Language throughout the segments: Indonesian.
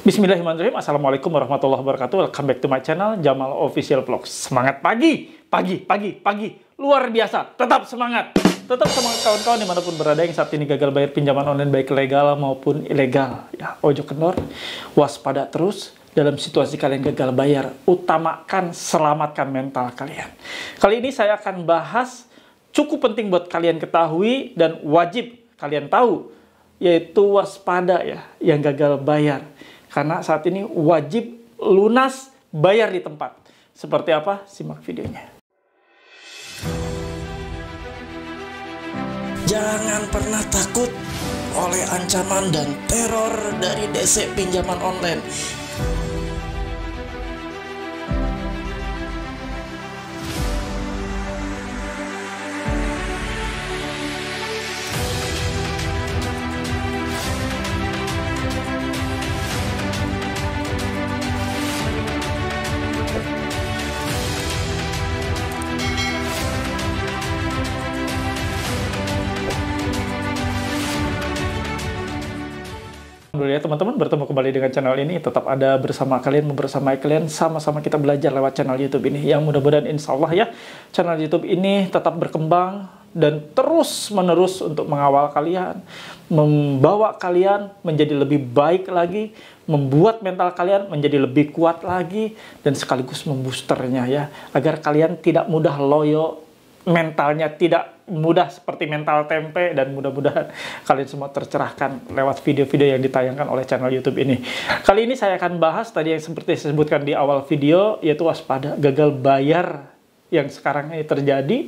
Bismillahirrahmanirrahim. Assalamualaikum warahmatullahi wabarakatuh. Welcome back to my channel Jamal Official Vlog. Semangat pagi, pagi, pagi, pagi. Luar biasa. Tetap semangat. Tetap semangat kawan-kawan dimanapun berada yang saat ini gagal bayar pinjaman online baik legal maupun ilegal. Ya, ojo kendor, waspada terus dalam situasi kalian gagal bayar. Utamakan selamatkan mental kalian. Kali ini saya akan bahas cukup penting buat kalian ketahui dan wajib kalian tahu yaitu waspada ya yang gagal bayar karena saat ini wajib lunas bayar di tempat. Seperti apa? Simak videonya. Jangan pernah takut oleh ancaman dan teror dari DC pinjaman online. teman-teman bertemu kembali dengan channel ini. Tetap ada bersama kalian, bersama kalian, sama-sama kita belajar lewat channel YouTube ini. Yang mudah-mudahan insya Allah ya, channel YouTube ini tetap berkembang, dan terus menerus untuk mengawal kalian, membawa kalian menjadi lebih baik lagi, membuat mental kalian menjadi lebih kuat lagi, dan sekaligus memboosternya ya, agar kalian tidak mudah loyo mentalnya tidak mudah seperti mental tempe dan mudah-mudahan kalian semua tercerahkan lewat video-video yang ditayangkan oleh channel YouTube ini. Kali ini saya akan bahas tadi yang seperti saya sebutkan di awal video yaitu waspada gagal bayar yang sekarang ini terjadi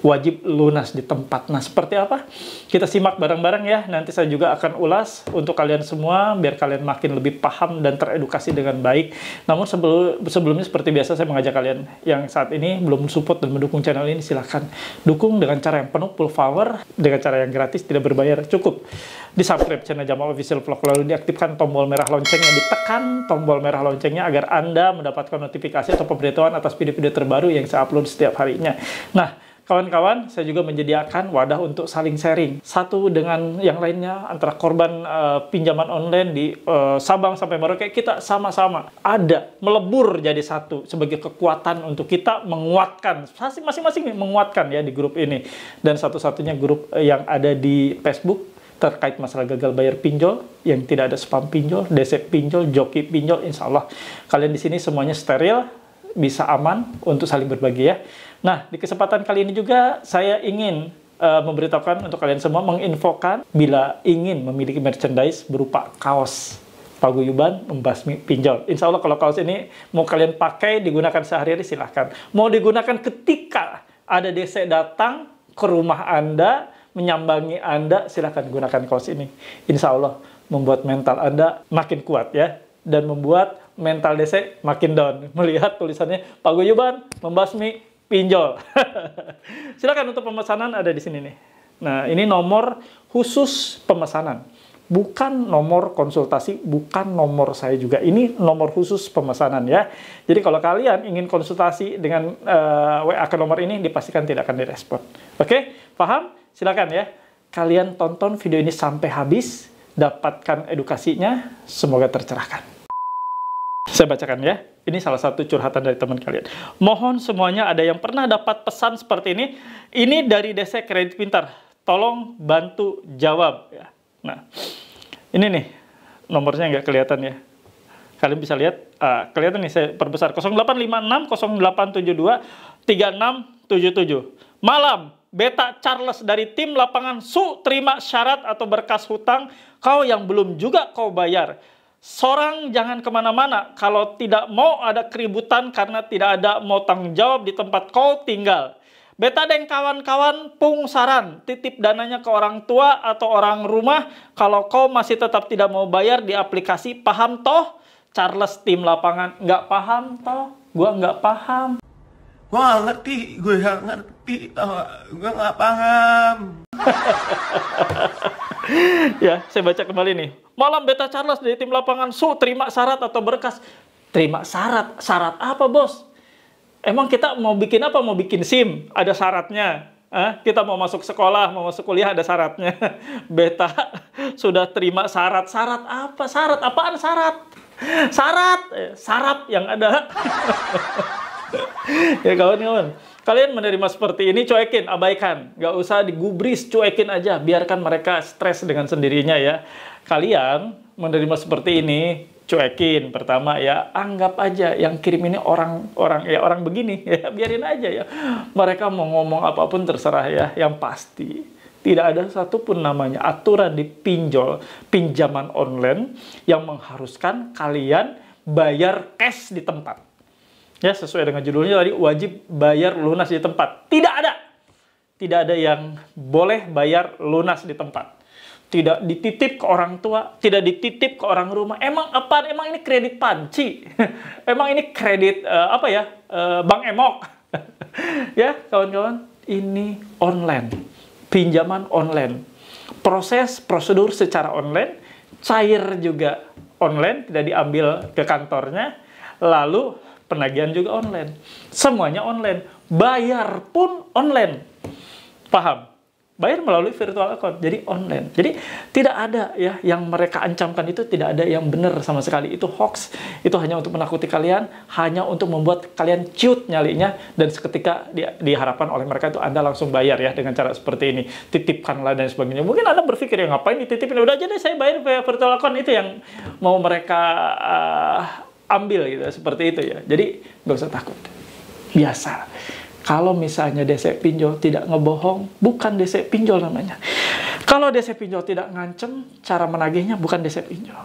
wajib lunas di tempat. Nah, seperti apa? Kita simak bareng-bareng ya. Nanti saya juga akan ulas untuk kalian semua biar kalian makin lebih paham dan teredukasi dengan baik. Namun sebelum sebelumnya seperti biasa saya mengajak kalian yang saat ini belum support dan mendukung channel ini silahkan dukung dengan cara yang penuh full power dengan cara yang gratis tidak berbayar cukup di subscribe channel Jamal Official Vlog lalu diaktifkan tombol merah loncengnya, ditekan tombol merah loncengnya agar Anda mendapatkan notifikasi atau pemberitahuan atas video-video terbaru yang saya upload setiap harinya. Nah, Kawan-kawan, saya juga menyediakan wadah untuk saling sharing. Satu dengan yang lainnya antara korban uh, pinjaman online di uh, Sabang sampai Merauke kita sama-sama ada melebur jadi satu sebagai kekuatan untuk kita menguatkan masing-masing menguatkan ya di grup ini. Dan satu-satunya grup eh, yang ada di Facebook terkait masalah gagal bayar pinjol yang tidak ada spam pinjol, desek pinjol, joki pinjol, insya Allah kalian di sini semuanya steril bisa aman untuk saling berbagi ya. Nah, di kesempatan kali ini juga saya ingin uh, memberitahukan untuk kalian semua menginfokan bila ingin memiliki merchandise berupa kaos paguyuban membasmi pinjol. Insya Allah kalau kaos ini mau kalian pakai digunakan sehari-hari silahkan. Mau digunakan ketika ada DC datang ke rumah Anda, menyambangi Anda, silahkan gunakan kaos ini. Insya Allah membuat mental Anda makin kuat ya. Dan membuat mental DC makin down melihat tulisannya Pak paguyuban membasmi pinjol. Silakan untuk pemesanan ada di sini nih. Nah, ini nomor khusus pemesanan. Bukan nomor konsultasi, bukan nomor saya juga. Ini nomor khusus pemesanan ya. Jadi kalau kalian ingin konsultasi dengan uh, eh, WA ke nomor ini, dipastikan tidak akan direspon. Oke, paham? Silakan ya. Kalian tonton video ini sampai habis, dapatkan edukasinya, semoga tercerahkan. Saya bacakan ya. Ini salah satu curhatan dari teman kalian. Mohon semuanya ada yang pernah dapat pesan seperti ini. Ini dari DC Kredit Pintar. Tolong bantu jawab. Ya. Nah, ini nih nomornya nggak kelihatan ya. Kalian bisa lihat, uh, kelihatan nih saya perbesar. 0856 0872 3677. Malam, Beta Charles dari tim lapangan Su terima syarat atau berkas hutang kau yang belum juga kau bayar Seorang jangan kemana-mana kalau tidak mau ada keributan karena tidak ada mau tanggung jawab di tempat kau tinggal. Beta dan kawan-kawan pung saran, titip dananya ke orang tua atau orang rumah kalau kau masih tetap tidak mau bayar di aplikasi paham toh? Charles tim lapangan nggak paham toh? Gua nggak paham. Gua nggak ngerti, gue nggak ngerti, uh, gue nggak paham. ya, saya baca kembali nih. Malam Beta Charles dari tim lapangan Su terima syarat atau berkas. Terima syarat. Syarat apa, Bos? Emang kita mau bikin apa? Mau bikin SIM, ada syaratnya. Eh, kita mau masuk sekolah, mau masuk kuliah ada syaratnya. Beta sudah terima syarat. Syarat apa? Syarat apaan syarat? Syarat, eh, sarap yang ada. ya kawan-kawan. Kalian menerima seperti ini, cuekin, abaikan. Nggak usah digubris, cuekin aja. Biarkan mereka stres dengan sendirinya ya. Kalian menerima seperti ini, cuekin pertama ya anggap aja yang kirim ini orang orang ya orang begini ya biarin aja ya mereka mau ngomong apapun terserah ya yang pasti tidak ada satupun namanya aturan di pinjol pinjaman online yang mengharuskan kalian bayar cash di tempat Ya, sesuai dengan judulnya tadi, wajib bayar lunas di tempat. Tidak ada. Tidak ada yang boleh bayar lunas di tempat. Tidak dititip ke orang tua, tidak dititip ke orang rumah. Emang apa? Emang ini kredit panci? emang ini kredit uh, apa ya? Uh, eh, bank emok. ya, kawan-kawan, ini online. Pinjaman online. Proses prosedur secara online, cair juga online, tidak diambil ke kantornya. Lalu penagihan juga online. Semuanya online. Bayar pun online. Paham? Bayar melalui virtual account, jadi online. Jadi tidak ada ya yang mereka ancamkan itu tidak ada yang benar sama sekali. Itu hoax. Itu hanya untuk menakuti kalian, hanya untuk membuat kalian ciut nyalinya dan seketika di, diharapkan oleh mereka itu Anda langsung bayar ya dengan cara seperti ini. Titipkanlah dan sebagainya. Mungkin Anda berpikir ya ngapain dititipin udah aja deh saya bayar via virtual account itu yang mau mereka uh, ambil gitu seperti itu ya jadi nggak usah takut biasa kalau misalnya desek pinjol tidak ngebohong bukan desek pinjol namanya kalau desek pinjol tidak ngancem cara menagihnya bukan desek pinjol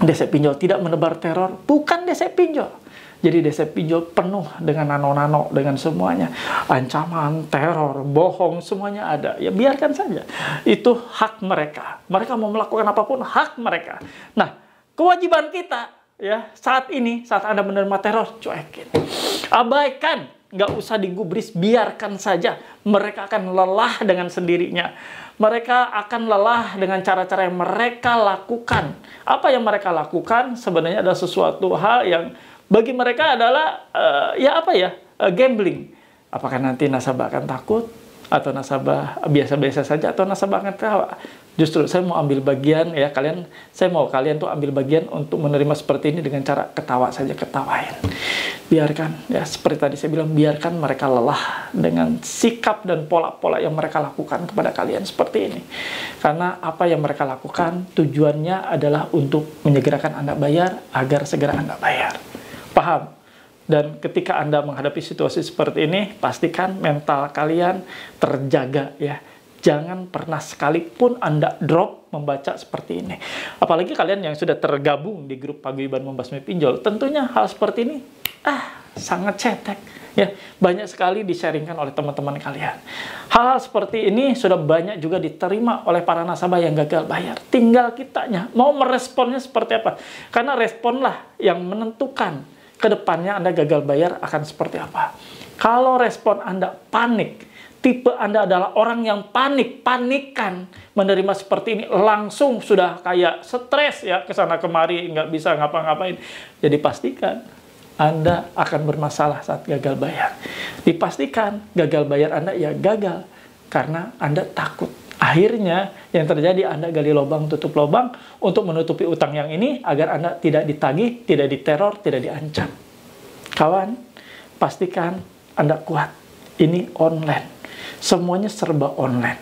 desek pinjol tidak menebar teror bukan desek pinjol jadi desek pinjol penuh dengan nano-nano, dengan semuanya. Ancaman, teror, bohong, semuanya ada. Ya biarkan saja. Itu hak mereka. Mereka mau melakukan apapun, hak mereka. Nah, kewajiban kita ya saat ini saat anda menerima teror cuekin abaikan nggak usah digubris biarkan saja mereka akan lelah dengan sendirinya mereka akan lelah dengan cara-cara yang mereka lakukan apa yang mereka lakukan sebenarnya adalah sesuatu hal yang bagi mereka adalah uh, ya apa ya uh, gambling apakah nanti nasabah akan takut atau nasabah biasa-biasa saja atau nasabah akan Justru saya mau ambil bagian ya kalian, saya mau kalian tuh ambil bagian untuk menerima seperti ini dengan cara ketawa saja, ketawain. Biarkan ya seperti tadi saya bilang biarkan mereka lelah dengan sikap dan pola-pola yang mereka lakukan kepada kalian seperti ini. Karena apa yang mereka lakukan tujuannya adalah untuk menyegerakan Anda bayar agar segera Anda bayar. Paham? Dan ketika Anda menghadapi situasi seperti ini, pastikan mental kalian terjaga ya. Jangan pernah sekalipun Anda drop membaca seperti ini. Apalagi kalian yang sudah tergabung di grup Paguyuban Membasmi Pinjol, tentunya hal seperti ini ah sangat cetek ya banyak sekali disaringkan oleh teman-teman kalian. Hal-hal seperti ini sudah banyak juga diterima oleh para nasabah yang gagal bayar. Tinggal kitanya mau meresponnya seperti apa. Karena responlah yang menentukan kedepannya Anda gagal bayar akan seperti apa. Kalau respon Anda panik, tipe Anda adalah orang yang panik, panikan menerima seperti ini, langsung sudah kayak stres ya ke sana kemari nggak bisa ngapa-ngapain. Jadi pastikan Anda akan bermasalah saat gagal bayar. Dipastikan gagal bayar Anda ya gagal karena Anda takut. Akhirnya yang terjadi Anda gali lubang tutup lubang untuk menutupi utang yang ini agar Anda tidak ditagih, tidak diteror, tidak diancam. Kawan, pastikan Anda kuat. Ini online Semuanya serba online.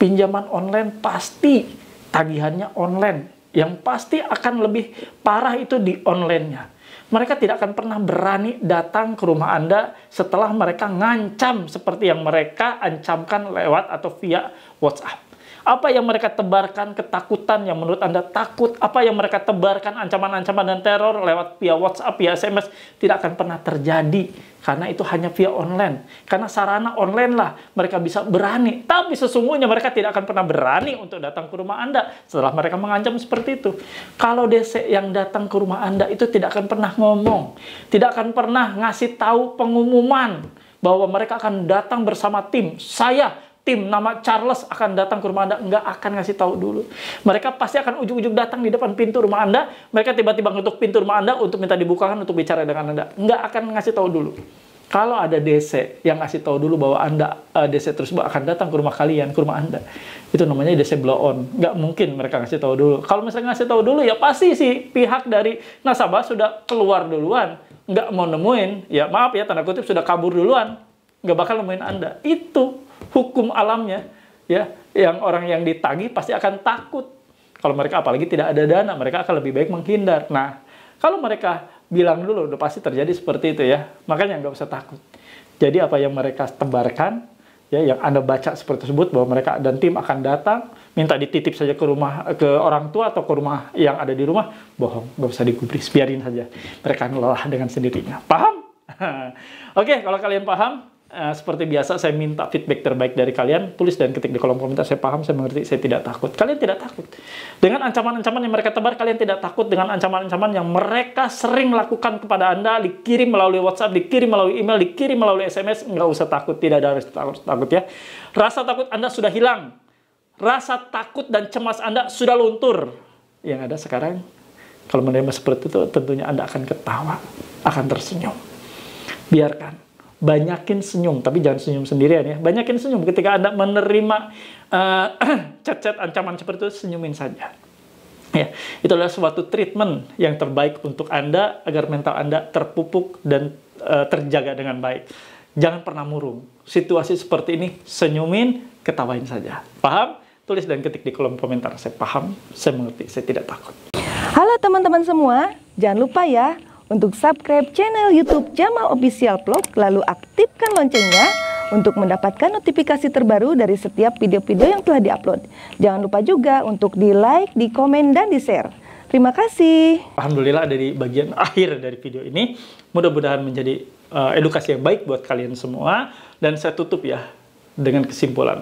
Pinjaman online pasti tagihannya online. Yang pasti akan lebih parah itu di online-nya. Mereka tidak akan pernah berani datang ke rumah Anda setelah mereka ngancam seperti yang mereka ancamkan lewat atau via WhatsApp. Apa yang mereka tebarkan ketakutan yang menurut Anda takut? Apa yang mereka tebarkan ancaman-ancaman dan teror lewat via WhatsApp, via SMS tidak akan pernah terjadi karena itu hanya via online. Karena sarana online lah mereka bisa berani. Tapi sesungguhnya mereka tidak akan pernah berani untuk datang ke rumah Anda setelah mereka mengancam seperti itu. Kalau DC yang datang ke rumah Anda itu tidak akan pernah ngomong, tidak akan pernah ngasih tahu pengumuman bahwa mereka akan datang bersama tim. Saya tim nama Charles akan datang ke rumah Anda, nggak akan ngasih tahu dulu. Mereka pasti akan ujung-ujung datang di depan pintu rumah Anda, mereka tiba-tiba ngetuk pintu rumah Anda untuk minta dibukakan untuk bicara dengan Anda. Nggak akan ngasih tahu dulu. Kalau ada DC yang ngasih tahu dulu bahwa Anda uh, eh, DC terus akan datang ke rumah kalian, ke rumah Anda. Itu namanya DC blow on. Nggak mungkin mereka ngasih tahu dulu. Kalau misalnya ngasih tahu dulu ya pasti si pihak dari nasabah sudah keluar duluan, nggak mau nemuin, ya maaf ya tanda kutip sudah kabur duluan, nggak bakal nemuin Anda. Itu hukum alamnya ya yang orang yang ditagih pasti akan takut kalau mereka apalagi tidak ada dana mereka akan lebih baik menghindar nah kalau mereka bilang dulu udah pasti terjadi seperti itu ya makanya nggak usah takut jadi apa yang mereka tebarkan ya yang anda baca seperti tersebut bahwa mereka dan tim akan datang minta dititip saja ke rumah ke orang tua atau ke rumah yang ada di rumah bohong nggak usah digubris biarin saja mereka lelah dengan sendirinya paham oke okay, kalau kalian paham Eh, seperti biasa saya minta feedback terbaik dari kalian tulis dan ketik di kolom komentar saya paham saya mengerti saya tidak takut kalian tidak takut dengan ancaman-ancaman yang mereka tebar kalian tidak takut dengan ancaman-ancaman yang mereka sering lakukan kepada anda dikirim melalui WhatsApp dikirim melalui email dikirim melalui SMS nggak usah takut tidak ada harus takut, takut ya rasa takut anda sudah hilang rasa takut dan cemas anda sudah luntur yang ada sekarang kalau menerima seperti itu tentunya anda akan ketawa akan tersenyum biarkan banyakin senyum, tapi jangan senyum sendirian ya. Banyakin senyum ketika Anda menerima eh, cacat ancaman seperti itu, senyumin saja. Ya, itu adalah suatu treatment yang terbaik untuk Anda agar mental Anda terpupuk dan uh, terjaga dengan baik. Jangan pernah murung. Situasi seperti ini senyumin, ketawain saja. Paham? Tulis dan ketik di kolom komentar. Saya paham, saya mengerti, saya tidak takut. Halo teman-teman semua, jangan lupa ya untuk subscribe channel YouTube Jamal Official Vlog, lalu aktifkan loncengnya untuk mendapatkan notifikasi terbaru dari setiap video-video yang telah diupload. Jangan lupa juga untuk di like, di komen, dan di share. Terima kasih. Alhamdulillah dari bagian akhir dari video ini, mudah-mudahan menjadi uh, edukasi yang baik buat kalian semua. Dan saya tutup ya dengan kesimpulan.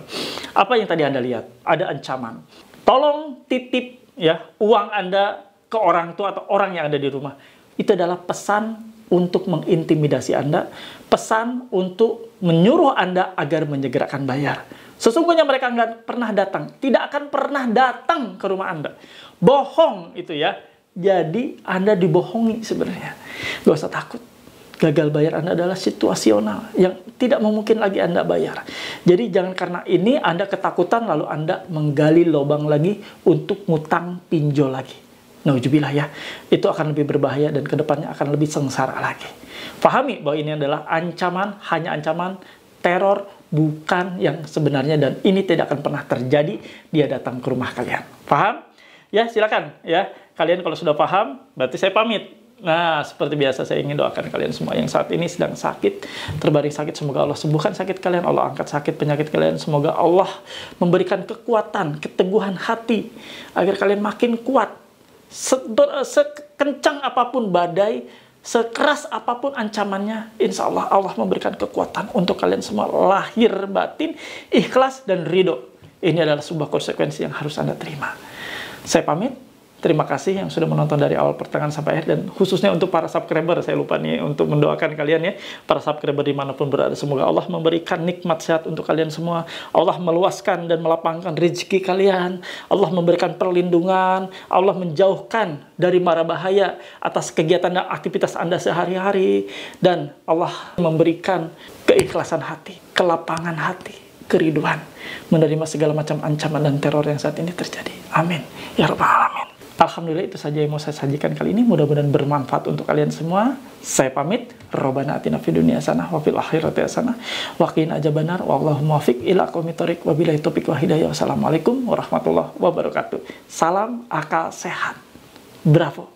Apa yang tadi Anda lihat? Ada ancaman. Tolong titip ya uang Anda ke orang tua atau orang yang ada di rumah itu adalah pesan untuk mengintimidasi Anda, pesan untuk menyuruh Anda agar menyegerakan bayar. Sesungguhnya mereka nggak pernah datang, tidak akan pernah datang ke rumah Anda. Bohong itu ya. Jadi Anda dibohongi sebenarnya. Gak usah takut. Gagal bayar Anda adalah situasional yang tidak mungkin lagi Anda bayar. Jadi jangan karena ini Anda ketakutan lalu Anda menggali lubang lagi untuk ngutang pinjol lagi. Naujubillah ya, itu akan lebih berbahaya dan kedepannya akan lebih sengsara lagi. Pahami bahwa ini adalah ancaman, hanya ancaman teror bukan yang sebenarnya dan ini tidak akan pernah terjadi dia datang ke rumah kalian. Paham? Ya silakan ya. Kalian kalau sudah paham, berarti saya pamit. Nah, seperti biasa saya ingin doakan kalian semua yang saat ini sedang sakit, terbaring sakit, semoga Allah sembuhkan sakit kalian, Allah angkat sakit penyakit kalian, semoga Allah memberikan kekuatan, keteguhan hati, agar kalian makin kuat, seber, eh, sekencang apapun badai, sekeras apapun ancamannya, insya Allah Allah memberikan kekuatan untuk kalian semua lahir batin, ikhlas dan ridho. Ini adalah sebuah konsekuensi yang harus Anda terima. Saya pamit. Terima kasih yang sudah menonton dari awal pertengahan sampai akhir dan khususnya untuk para subscriber saya lupa nih untuk mendoakan kalian ya para subscriber dimanapun berada semoga Allah memberikan nikmat sehat untuk kalian semua Allah meluaskan dan melapangkan rezeki kalian Allah memberikan perlindungan Allah menjauhkan dari mara bahaya atas kegiatan dan aktivitas Anda sehari-hari dan Allah memberikan keikhlasan hati kelapangan hati keriduan menerima segala macam ancaman dan teror yang saat ini terjadi. Amin. Ya robbal Alamin. Alhamdulillah itu saja yang mau saya sajikan kali ini. Mudah-mudahan bermanfaat untuk kalian semua. Saya pamit. Robana atina fi dunia sana wa fil akhirati hasanah wa qina ajabanar wallahu muwaffiq ila aqwamit thoriq wabillahi taufiq wa hidayah. Wassalamualaikum warahmatullahi wabarakatuh. Salam akal sehat. Bravo.